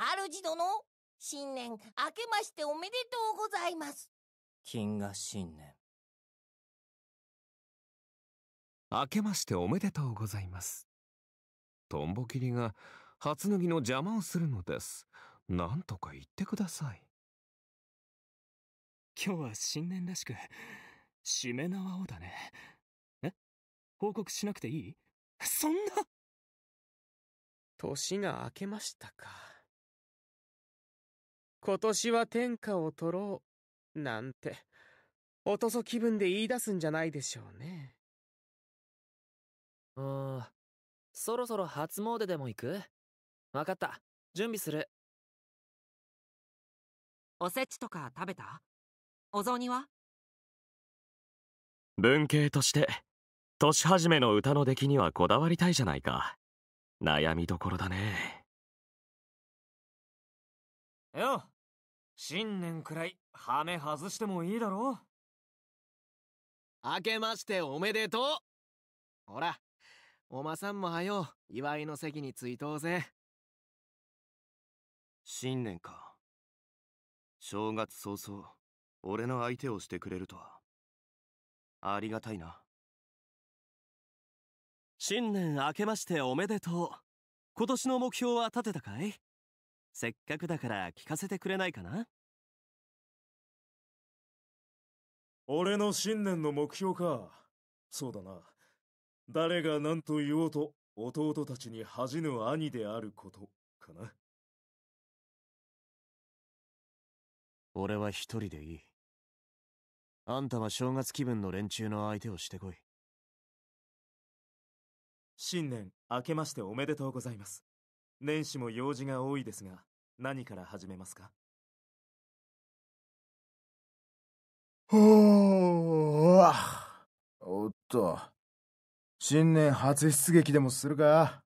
主殿、新年明けましておめでとうございます。金が新年。明けましておめでとうございます。トンボ切りが初脱ぎの邪魔をするのです。なんとか言ってください。今日は新年らしく、しめ縄をだね。え報告しなくていいそんな年が明けましたか。今年は天下を取ろう、なんて、おとそ気分で言い出すんじゃないでしょうね。うーん、そろそろ初詣でも行くわかった、準備する。おせちとか食べたお雑煮は文系として、年始めの歌の出来にはこだわりたいじゃないか。悩みどころだね。よ、新年くらい、ハメ外してもいいだろ明けましておめでとうほら、おまさんもはよ、祝いの席に着いとうぜ。新年か。正月早々、俺の相手をしてくれるとは。ありがたいな。新年明けましておめでとう。今年の目標は立てたかいせっかくだから聞かせてくれないかな俺の新年の目標か。そうだな。誰が何と言おうと、弟たちに恥じぬ兄であることかな。俺は一人でいい。あんたは正月気分の連中の相手をしてこい。新年、明けましておめでとうございます。年始も用事が多いですが、何から始めますかほーおっと、新年初出撃でもするか